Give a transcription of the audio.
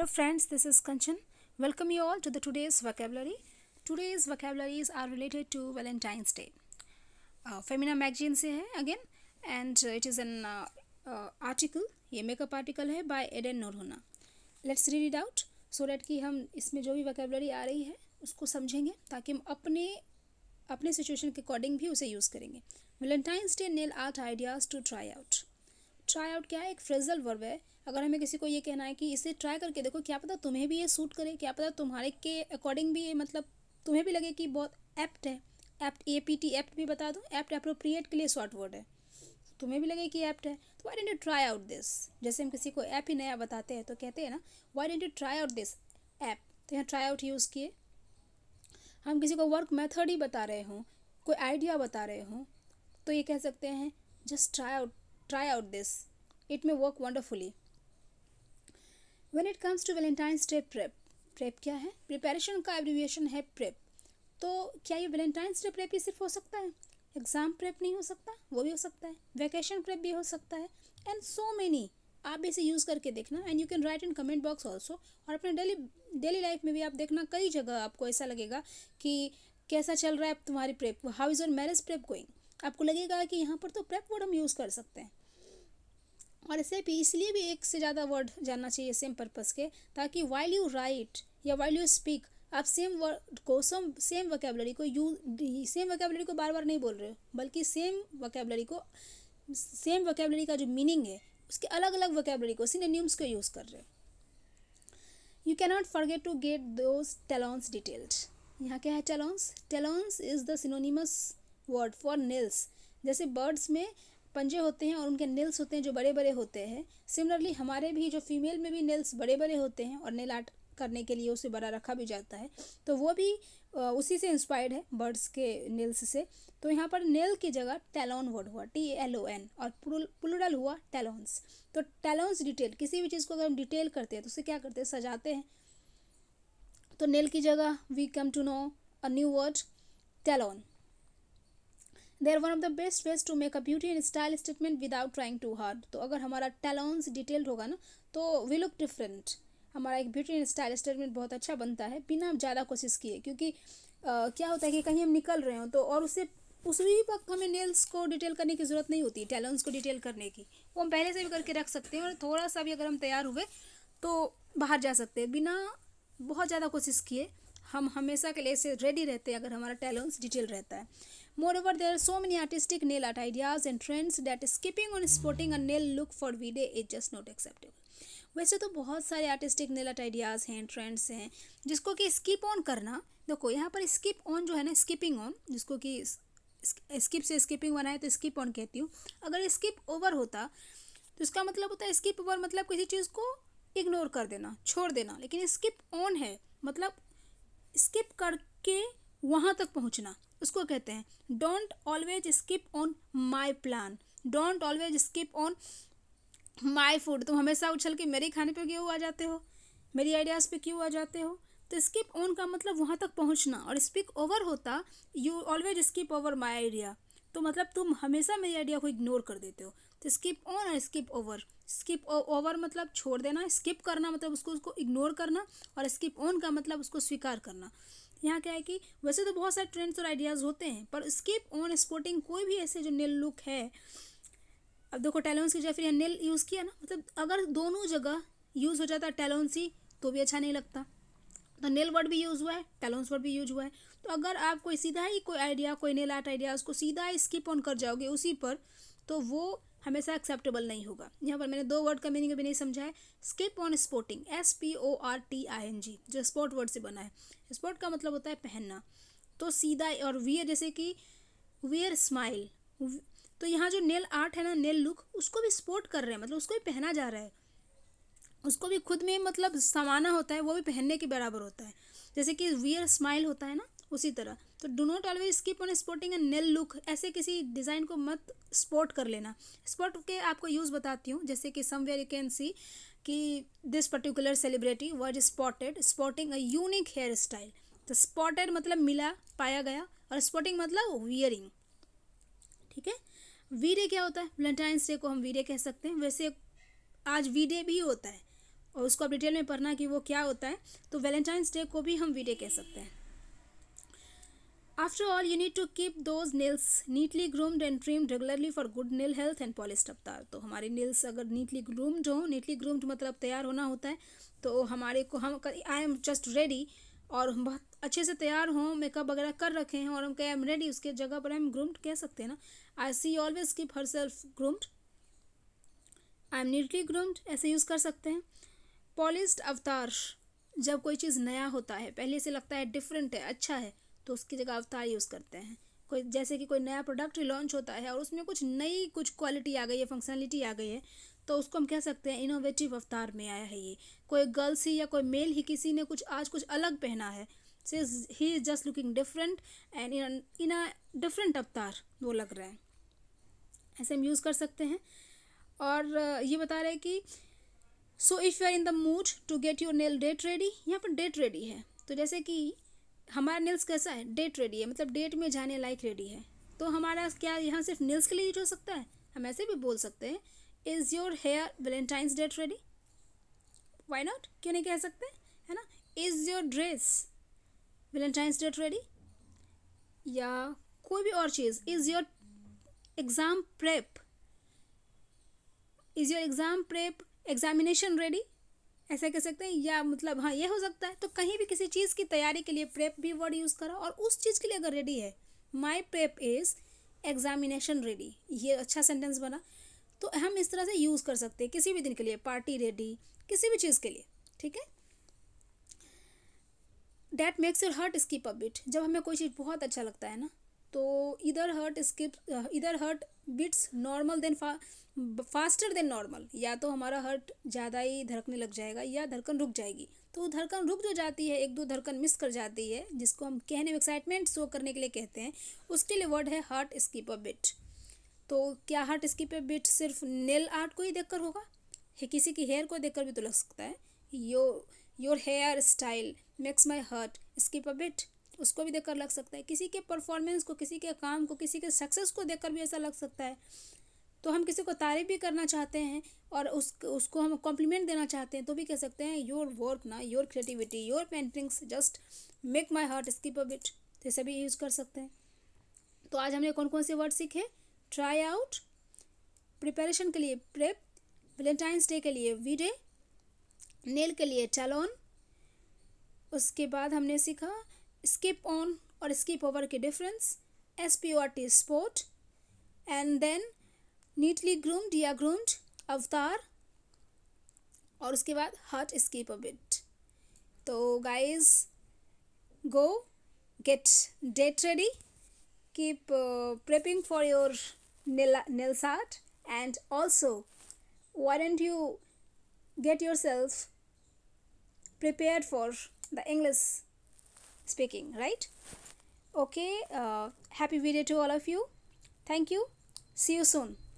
Hello friends, this is Kanchan. Welcome you all to the today's vocabulary. Today's vocabularies are related to Valentine's Day. Uh, Femina magazine से है again and it is an uh, uh, article. ये makeup article है by Eden Norhona. Let's read it out so that कि हम इसमें जो भी vocabulary आ रही है उसको समझेंगे ताकि हम अपने अपने situation के according भी उसे use करेंगे Valentine's Day nail art ideas to try out. Try out क्या है एक फ्रेजल वर्ब है अगर हमें किसी को ये कहना है कि इसे ट्राई करके देखो क्या पता तुम्हें भी ये सूट करे क्या पता तुम्हारे के अकॉर्डिंग भी ये मतलब तुम्हें भी लगे कि बहुत एप्ट है apt A P T apt भी बता दूँ एप्ट अप्रोप्रिएट के लिए शॉर्ट वर्ड है तुम्हें भी लगे कि एप्ट है तो why don't you try out this जैसे हम किसी को ऐप ही नया बताते हैं तो कहते हैं ना why don't you try out this app तो यहाँ ट्राई आउट यूज़ किए हम किसी को वर्क मेथड ही बता रहे हों कोई आइडिया बता रहे हों तो ये कह सकते हैं just try out try out this. It may work wonderfully. When it comes to Valentine's Day prep, prep क्या है प्रिपेरेशन का abbreviation है प्रेप तो क्या ये Valentine's डे प्रेप ही सिर्फ हो सकता है एग्ज़ाम प्रेप नहीं हो सकता वो भी हो सकता है वैकेशन prep भी हो सकता है एंड सो मैनी आप इसे यूज़ करके देखना and you can write in comment box also और अपने डेली डेली लाइफ में भी आप देखना कई जगह आपको ऐसा लगेगा कि कैसा चल रहा है तुम्हारी prep how is your marriage prep going आपको लगेगा कि यहाँ पर तो प्रेप वर्ड हम यूज़ कर सकते हैं और इसे भी इसलिए भी एक से ज़्यादा वर्ड जानना चाहिए सेम पर्पज़ के ताकि वाइल यू राइट या वाइल यू स्पीक आप सेम वर्ड को सम सेम वकेबलरी को यू सेम वकेबलरी को बार बार नहीं बोल रहे हो बल्कि सेम वकेबलरी को सेम वकेबलरी का जो मीनिंग है उसके अलग अलग वकेबलरी को सिनेम्स को यूज़ कर रहे हो you cannot forget to get those talons details यहाँ क्या है talons talons is the synonymous word for nails जैसे बर्ड्स में पंजे होते हैं और उनके नेल्स होते हैं जो बड़े बड़े होते हैं सिमिलरली हमारे भी जो फीमेल में भी नेल्स बड़े बड़े होते हैं और नेल आर्ट करने के लिए उसे बड़ा रखा भी जाता है तो वो भी उसी से इंस्पायर्ड है बर्ड्स के नेल्स से तो यहाँ पर नेल की जगह टैलॉन वर्ड हुआ टी एल ओ एन और पुलुरल हुआ टेलोन्स तो टेलोन्स डिटेल किसी भी चीज़ को अगर हम डिटेल करते हैं तो उसे क्या करते हैं सजाते हैं तो नेल की जगह we come to know a new word talon they are one of the best ways to make a beauty and style statement without trying too hard तो अगर हमारा टैलेंस डिटेल्ड होगा ना तो वी लुक डिफरेंट हमारा एक beauty and style statement बहुत अच्छा बनता है बिना ज़्यादा कोशिश किए क्योंकि आ, क्या होता है कि कहीं हम निकल रहे हो तो और उससे उस भी वक्त हमें नेल्स को डिटेल करने की ज़रूरत नहीं होती टैलेंस को डिटेल करने की वो हम पहले से भी करके रख सकते हैं और थोड़ा सा भी अगर हम तैयार हुए तो बाहर जा सकते हैं बिना बहुत ज़्यादा कोशिश किए हम हमेशा के लिए से रेडी रहते हैं अगर हमारा टैलेंस डिटेल रहता है Moreover, there are so many artistic nail art ideas and trends that skipping on sporting a nail look for V-Day is just not acceptable. वैसे तो बहुत सारे आर्टिस्टिक नेल आर्ट आइडियाज़ हैं ट्रेंड्स हैं जिसको कि स्किप ऑन करना देखो यहाँ पर स्किप ऑन जो है ना स्किपिंग ऑन जिसको कि स्किप से स्किपिंग बनाए तो स्किप ऑन कहती हूँ अगर स्किप ओवर होता तो इसका मतलब होता है स्किप ओवर मतलब किसी चीज़ को इग्नोर कर देना छोड़ देना लेकिन स्किप ऑन है मतलब स्किप करके वहाँ तक पहुँचना उसको कहते हैं don't always skip on my plan don't always skip on my food तुम हमेशा उछल के मेरे खाने पे क्यों आ जाते हो मेरी आइडियाज़ पे क्यों आ जाते हो तो स्किप ऑन का मतलब वहाँ तक पहुँचना और स्पिक ओवर होता you always skip over my idea तो मतलब तुम हमेशा मेरी आइडिया को इग्नोर कर देते हो तो स्किप ऑन और स्किप ओवर स्किप ओवर मतलब छोड़ देना स्किप करना मतलब उसको उसको इग्नोर करना और स्किप ऑन का मतलब उसको स्वीकार करना यहाँ क्या है कि वैसे तो बहुत सारे ट्रेंड्स और आइडियाज़ होते हैं पर स्किप ऑन स्पोर्टिंग कोई भी ऐसे जो नेल लुक है अब देखो टैलोन्स की जगह फिर नेल यूज़ किया ना मतलब अगर दोनों जगह यूज़ हो जाता है ही तो भी अच्छा नहीं लगता तो नेल वर्ड भी यूज़ हुआ है टैलोन्स वर्ड भी यूज़ हुआ है तो अगर आप कोई सीधा ही कोई आइडिया कोई नेल आर्ट आइडिया उसको सीधा ही स्किप ऑन कर जाओगे उसी पर तो वो हमेशा एक्सेप्टेबल नहीं होगा यहाँ पर मैंने दो वर्ड का मीनिंग अभी नहीं समझा है skip on sporting S P O R T I N G जो स्पोर्ट वर्ड से बना है स्पोर्ट का मतलब होता है पहनना तो सीधा और वियर जैसे कि वियर स्माइल तो यहाँ जो नेल आर्ट है ना नेल लुक उसको भी स्पोर्ट कर रहे हैं मतलब उसको भी पहना जा रहा है उसको भी खुद में मतलब समाना होता है वो भी पहनने के बराबर होता है जैसे कि वियर स्माइल होता है ना उसी तरह तो do not always skip on sporting and nail look ऐसे किसी डिज़ाइन को मत स्पॉट कर लेना स्पॉट के आपको यूज़ बताती हूँ जैसे कि समवेयर यू कैन सी कि this particular celebrity was spotted spotting a unique hair style तो स्पॉटेड मतलब मिला पाया गया और स्पॉटिंग मतलब वियरिंग ठीक है वीडे क्या होता है वेलेंटाइंस डे को हम वीडे कह सकते हैं वैसे आज वीडे भी होता है और उसको आप डिटेल में पढ़ना कि वो क्या होता है तो वेलेंटाइंस डे को भी हम वीडे कह सकते हैं After all, you need to keep those nails neatly groomed and trimmed regularly for good nail health and polished अवतार तो हमारे nails अगर neatly groomed हो neatly groomed मतलब तैयार होना होता है तो हमारे को हम आई एम जस्ट रेडी और हम बहुत अच्छे से तैयार हों मेकअप वगैरह कर रखे हैं और हम कह आई एम रेडी उसके जगह पर आई एम ग्रूम्ड कह सकते हैं ना I see always keep her self groomed I am neatly groomed ऐसे यूज़ कर सकते हैं पॉलिस्ड अवतार जब कोई चीज़ नया होता है पहले से लगता है डिफरेंट है अच्छा है तो उसकी जगह अवतार यूज़ करते हैं कोई जैसे कि कोई नया प्रोडक्ट लॉन्च होता है और उसमें कुछ नई कुछ क्वालिटी आ गई है फंक्शनलिटी आ गई है तो उसको हम कह सकते हैं इनोवेटिव अवतार में आया है ये कोई गर्ल्स ही या कोई मेल ही किसी ने कुछ आज कुछ अलग पहना है से ही is just looking different and in in a different avatar वो लग रहा है ऐसे हम यूज़ कर सकते हैं और ये बता रहे कि so if you are in the mood to get your nail date ready यहाँ पर डेट रेडी है तो जैसे कि हमारा नेल्स कैसा है डेट रेडी है मतलब डेट में जाने लायक रेडी है तो हमारा क्या यहाँ सिर्फ नेल्स के लिए यूज हो सकता है हम ऐसे भी बोल सकते हैं is your hair Valentine's date ready why not क्यों नहीं कह सकते है ना is your dress Valentine's date ready या कोई भी और चीज़ is your exam prep is your exam prep examination ready ऐसा कह सकते हैं या मतलब हाँ ये हो सकता है तो कहीं भी किसी चीज़ की तैयारी के लिए प्रेप भी वर्ड यूज़ करो और उस चीज़ के लिए अगर रेडी है my prep is examination ready ये अच्छा सेंटेंस बना तो हम इस तरह से यूज़ कर सकते हैं किसी भी दिन के लिए पार्टी रेडी किसी भी चीज़ के लिए ठीक है that makes your heart skip a beat जब हमें कोई चीज़ बहुत अच्छा लगता है ना तो इधर हर्ट स्किप इधर हर्ट बिट्स नॉर्मल देन फा, फास्टर देन नॉर्मल या तो हमारा हर्ट ज़्यादा ही धड़कने लग जाएगा या धड़कन रुक जाएगी तो धड़कन रुक जो जाती है एक दो धड़कन मिस कर जाती है जिसको हम कहने में एक्साइटमेंट शो करने के लिए कहते हैं उसके लिए वर्ड है हार्ट अ बिट तो क्या हार्ट अ बिट सिर्फ नेल आर्ट को ही कर होगा है किसी की हेयर को कर भी तो लग सकता है yo your hair style makes my heart skip a beat उसको भी देखकर लग सकता है किसी के परफॉर्मेंस को किसी के काम को किसी के सक्सेस को देखकर भी ऐसा लग सकता है तो हम किसी को तारीफ भी करना चाहते हैं और उस उसको हम कॉम्प्लीमेंट देना चाहते हैं तो भी कह सकते हैं योर वर्क ना your creativity your paintings just make my heart skip a beat तो ऐसे भी यूज़ कर सकते हैं तो आज हमने कौन कौन से वर्ड सीखे ट्राई आउट प्रिपरेशन के लिए प्रेप वेलेंटाइंस डे के लिए वी डे नेल के लिए टैलोन उसके बाद हमने सीखा skip on or skip over key difference sport is sport and then neatly groomed या groomed अवतार और उसके बाद हट स्किप अ बिट तो guys get date ready keep uh, prepping for your nail, art and also why don't you get yourself prepared for the english speaking right okay uh, happy video to all of you thank you see you soon